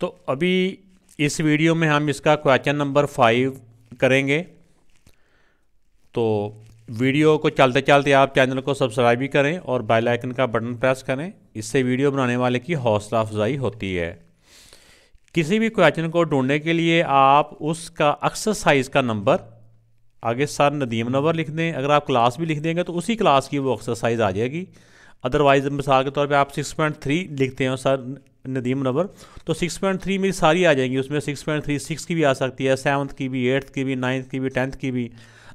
तो अभी इस वीडियो में हम इसका क्वेश्चन नंबर फाइव करेंगे तो वीडियो को चलते चलते आप चैनल को सब्सक्राइब भी करें और बेल आइकन का बटन प्रेस करें इससे वीडियो बनाने वाले की हौसला अफजाई होती है किसी भी क्वेश्चन को ढूंढने के लिए आप उसका एक्सरसाइज का नंबर आगे सर नदीम नंबर लिख दें अगर आप क्लास भी लिख देंगे तो उसी क्लास की वो एक्सरसाइज आ जाएगी अदरवाइज मिसाल के तौर पे आप 6.3 लिखते हैं सर नदीम नंबर तो सिक्स पॉइंट थ्री मेरी सारी आ जाएंगी उसमें सिक्स पॉइंट थ्री सिक्स की भी आ सकती है सेवन्थ की भी एट्थ की भी नाइन्थ की भी टेंथ की भी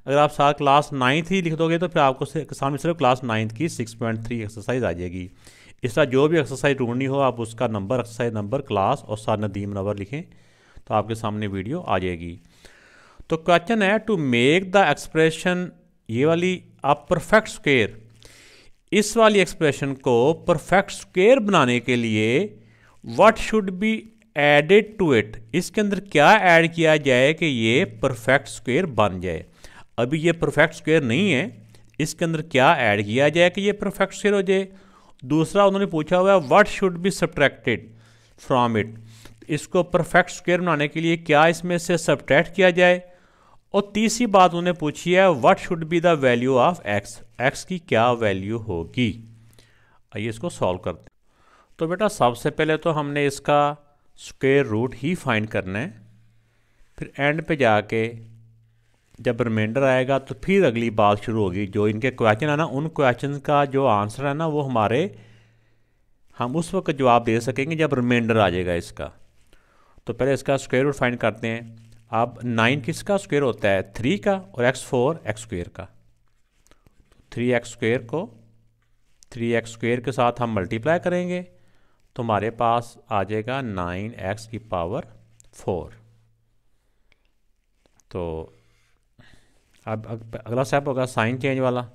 अगर आप सारा क्लास नाइन्थ ही लिख दोगे तो फिर आपको सामने सिर्फ क्लास नाइन्थ की सिक्स पॉइंट थ्री एक्सरसाइज आ जाएगी इस तरह जो भी एक्सरसाइज ढूंढनी हो आप उसका नंबर एक्सरसाइज नंबर क्लास और सारा नदीम नंबर लिखें तो आपके सामने वीडियो आ जाएगी तो क्वेश्चन है टू मेक द एक्सप्रेशन ये वाली आप परफेक्ट स्क्वेयर इस वाली एक्सप्रेशन को परफेक्ट स्क्वेयर बनाने के लिए what should be added to it इसके अंदर क्या ऐड किया जाए कि ये परफेक्ट स्क्वेयर बन जाए अभी ये परफेक्ट स्क्वेयर नहीं है इसके अंदर क्या ऐड किया जाए कि ये परफेक्ट स्क्वेयर हो जाए दूसरा उन्होंने पूछा हुआ है what should be subtracted from it इसको परफेक्ट स्क्वेयर बनाने के लिए क्या इसमें से सब्ट्रैक्ट किया जाए और तीसरी बात उन्होंने पूछी है what should be the value of x x की क्या वैल्यू होगी आइए इसको सॉल्व करते हैं तो बेटा सबसे पहले तो हमने इसका स्क्वेयर रूट ही फाइंड करना है फिर एंड पे जाके जब रिमाइंडर आएगा तो फिर अगली बात शुरू होगी जो इनके क्वेश्चन है ना उन क्वेश्चन का जो आंसर है ना वो हमारे हम उस वक्त जवाब दे सकेंगे जब रिमाइंडर आ जाएगा इसका तो पहले इसका स्क्वेयर रूट फाइंड करते हैं अब नाइन किसका स्क्वेयर होता है थ्री का और एक्स फोर एक्स स्क्वेयर का थ्री एक्स स्क्वेयर को थ्री एक्स स्क्वेयर के साथ हम मल्टीप्लाई करेंगे तुम्हारे पास आ जाएगा नाइन एक्स की पावर फोर तो अब अगला स्टेप होगा साइन चेंज वाला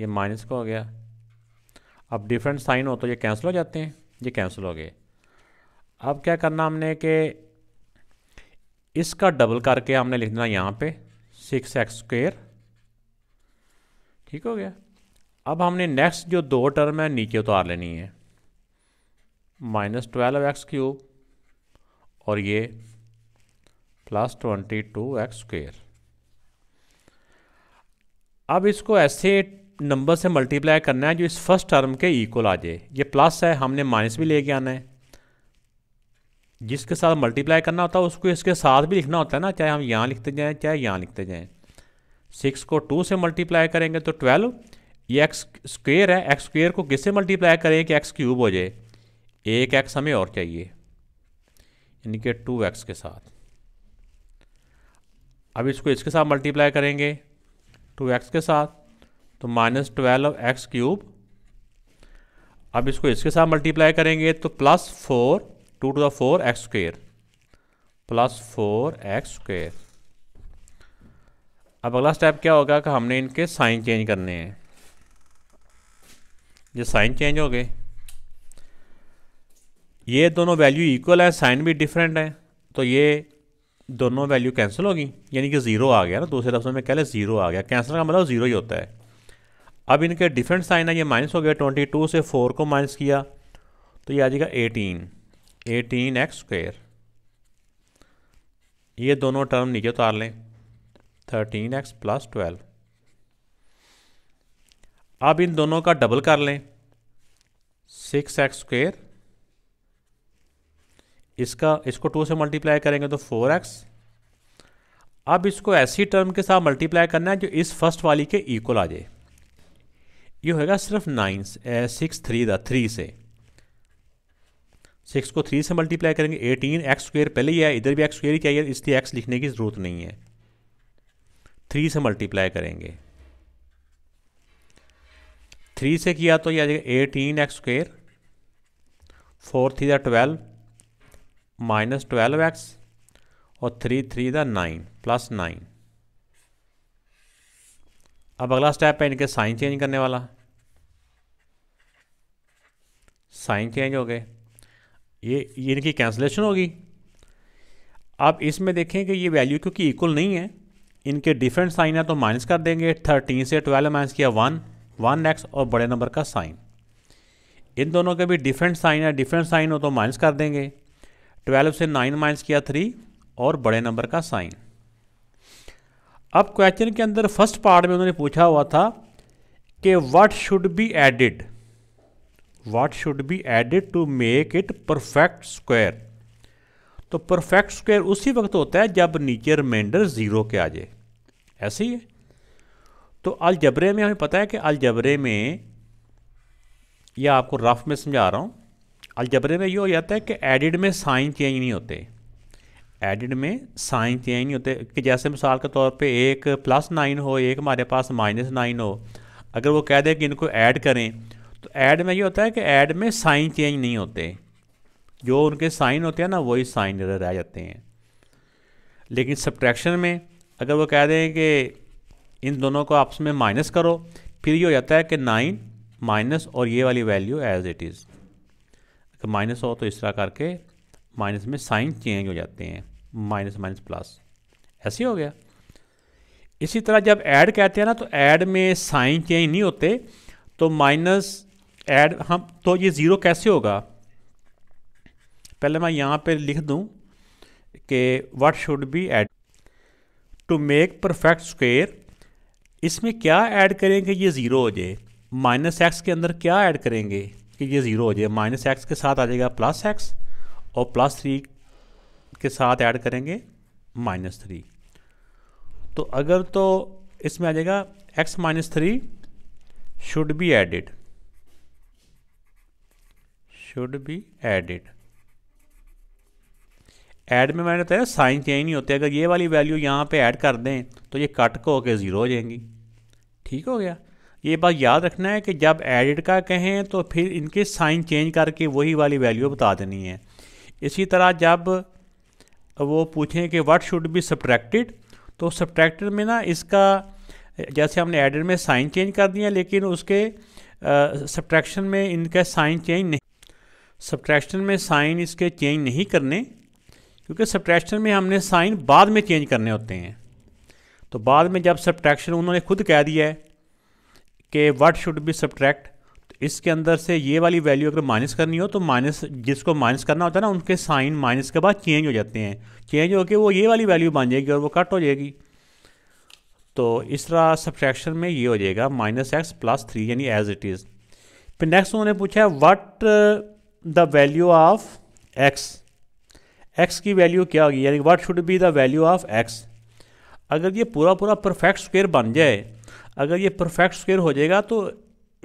ये माइनस का हो गया अब डिफरेंट साइन हो तो ये कैंसिल हो जाते हैं ये कैंसिल हो गए अब क्या करना हमने कि इसका डबल करके हमने लिखना यहाँ पे सिक्स एक्स स्क्वेयर ठीक हो गया अब हमने नेक्स्ट जो दो टर्म है नीचे उतार लेनी है माइनस ट्वेल्व एक्स क्यूब और ये plus twenty two x square अब इसको ऐसे नंबर से मल्टीप्लाई करना है जो इस फर्स्ट टर्म के इक्वल आ जाए ये प्लस है हमने माइनस भी लेके आना है जिसके साथ मल्टीप्लाई करना होता है उसको इसके साथ भी लिखना होता है ना चाहे हम यहाँ लिखते जाएँ चाहे यहाँ लिखते जाएँ सिक्स को टू से मल्टीप्लाई करेंगे तो ट्वेल्व ये एक्स स्क्वेयर है एक्स स्क्वेयर को किससे मल्टीप्लाई करें कि एक्स क्यूब हो जाए एक एक्स हमें और चाहिए यानी कि टू एक्स के साथ अब इसको इसके साथ मल्टीप्लाई करेंगे टू एक्स के साथ तो माइनस ट्वेल्व एक्स क्यूब अब इसको इसके साथ मल्टीप्लाई करेंगे तो plus four two two the four x square plus four x square अब अगला स्टेप क्या होगा कि हमने इनके साइन चेंज करने हैं ये साइन चेंज हो गए ये दोनों वैल्यू इक्वल है साइन भी डिफरेंट है तो ये दोनों वैल्यू कैंसिल होगी यानी कि ज़ीरो आ गया ना दूसरे लफ्ज़ों में कह लें ज़ीरो आ गया कैंसिल का मतलब ज़ीरो ही होता है अब इनके डिफरेंट साइन है ये माइनस हो गया ट्वेंटी टू से फोर को माइनस किया तो ये आ जाएगा एटीन एटीन एक्स स्क्वेयर ये दोनों टर्म नीचे उतार लें थर्टीन एक्स प्लस ट्वेल्व अब इन दोनों का डबल कर लें सिक्स एक्स स्क्वेयर इसका इसको टू से मल्टीप्लाई करेंगे तो फोर एक्स अब इसको ऐसी टर्म के साथ मल्टीप्लाई करना है जो इस फर्स्ट वाली के इक्वल आ जाए ये होगा सिर्फ nine six three the three से सिक्स को थ्री से मल्टीप्लाई करेंगे एटीन एक्स स्क्वेयर पहले ही है इधर भी एक्स स्क्वेयर ही चाहिए इसलिए एक्स लिखने की ज़रूरत नहीं है थ्री से मल्टीप्लाई करेंगे थ्री से किया तो यह आ जाएगा eighteen x square four three या ट्वेल्व माइनस ट्वेल्व एक्स और three three the nine plus nine अब अगला स्टेप है इनके साइन चेंज करने वाला साइन चेंज हो गए ये इनकी कैंसलेशन होगी आप इसमें देखें कि ये वैल्यू क्योंकि इक्वल नहीं है इनके डिफरेंट साइन है तो माइनस कर देंगे थर्टीन से ट्वेल्व माइनस किया वन वन एक्स और बड़े नंबर का साइन इन दोनों के भी डिफरेंट साइन है डिफरेंट साइन हो तो माइनस कर देंगे ट्वेल्व से नाइन माइनस किया थ्री और बड़े नंबर का साइन अब क्वेश्चन के अंदर फर्स्ट पार्ट में उन्होंने पूछा हुआ था कि what should be added what should be added to make it perfect square तो परफेक्ट स्क्वायर उसी वक्त होता है जब नीचे रिमाइंडर ज़ीरो के आ जाए ऐसे ही है तो अलजबरे में हमें पता है कि अलजबरे में या आपको रफ में समझा रहा हूँ अलजबरे में ये हो जाता है कि एडिड में साइन चेंज नहीं होते एडिड में साइन चेंज नहीं होते कि जैसे मिसाल के तौर पे एक प्लस नाइन हो एक हमारे पास माइनस नाइन हो अगर वो कह दे कि इनको ऐड करें तो ऐड में ये होता है कि ऐड में साइन चेंज नहीं होते जो उनके साइन होते हैं ना वही साइन रह जाते हैं लेकिन सब्ट्रैक्शन में अगर वो कह दें कि इन दोनों को आपस में माइनस करो फिर ये हो जाता है कि नाइन माइनस और ये वाली वैल्यू एज इट इज़ तो माइनस हो तो इस तरह करके माइनस में साइन चेंज हो जाते हैं माइनस माइनस प्लस ऐसे हो गया इसी तरह जब ऐड कहते हैं ना तो ऐड में साइन चेंज नहीं होते तो माइनस ऐड हम हाँ, तो ये ज़ीरो कैसे होगा पहले मैं यहाँ पे लिख दूँ कि what should be add to make perfect square इसमें क्या ऐड करेंगे ये ज़ीरो हो जाए माइनस एक्स के अंदर क्या ऐड करेंगे कि ये ज़ीरो हो जाए माइनस एक्स के साथ आ जाएगा प्लस एक्स और प्लस थ्री के साथ ऐड करेंगे माइनस थ्री तो अगर तो इसमें आ जाएगा x minus three should be added should be added add में मैंने बताया साइन चेंज नहीं होते अगर ये वाली वैल्यू यहाँ पे ऐड कर दें तो ये कट को होकर ज़ीरो हो जाएंगी ठीक हो गया ये बात याद रखना है कि जब एडिट का कहें तो फिर इनके साइन चेंज करके वही वाली वैल्यू बता देनी है इसी तरह जब वो पूछें कि व्हाट शुड बी सब्ट्रैक्टेड तो सब्ट्रैक्टेड में ना इसका जैसे हमने एडिट में साइन चेंज कर दिया लेकिन उसके सब्ट्रैक्शन में इनका साइन चेंज नहीं सब्ट्रैक्शन में साइन इसके चेंज नहीं करने क्योंकि सब्ट्रैक्शन में हमने साइन बाद में चेंज करने होते हैं तो बाद में जब सब्ट्रैक्शन उन्होंने खुद कह दिया है कि व्हाट शुड बी सब्ट्रैक्ट इसके अंदर से ये वाली वैल्यू अगर माइनस करनी हो तो माइनस जिसको माइनस करना होता है ना उनके साइन माइनस के बाद चेंज हो जाते हैं चेंज होकर वो ये वाली वैल्यू बन जाएगी और वो कट हो जाएगी तो इस तरह सब्ट्रैक्शन में ये हो जाएगा माइनस एक्स प्लस थ्री यानी एज इट इज़ फिर नेक्स्ट उन्होंने पूछा है what the value of x x की वैल्यू क्या होगी यानी what should be the value of x अगर ये पूरा पूरा परफेक्ट स्क्वेयर बन जाए अगर ये परफेक्ट स्क्वेयर हो जाएगा तो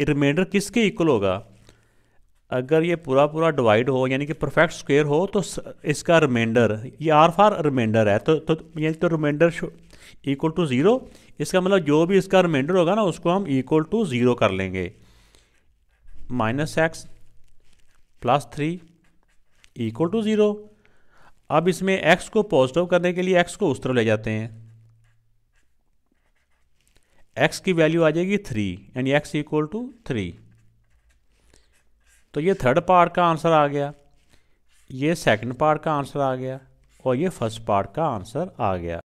रिमाइंडर किसके इक्वल होगा अगर ये पूरा पूरा डिवाइड हो यानी कि परफेक्ट स्क्वेयर हो तो इसका रिमाइंडर ये आर फार रिमाइंडर है तो तो यानी तो रिमाइंडर इक्वल टू ज़ीरो इसका मतलब जो भी इसका रिमाइंडर होगा ना उसको हम इक्वल टू ज़ीरो कर लेंगे minus x plus three equal to zero अब इसमें एक्स को पॉजिटिव करने के लिए एक्स को उस तरफ ले जाते हैं एक्स की वैल्यू आ जाएगी थ्री यानी एक्स इक्वल टू थ्री तो ये थर्ड पार्ट का आंसर आ गया ये सेकंड पार्ट का आंसर आ गया और ये फर्स्ट पार्ट का आंसर आ गया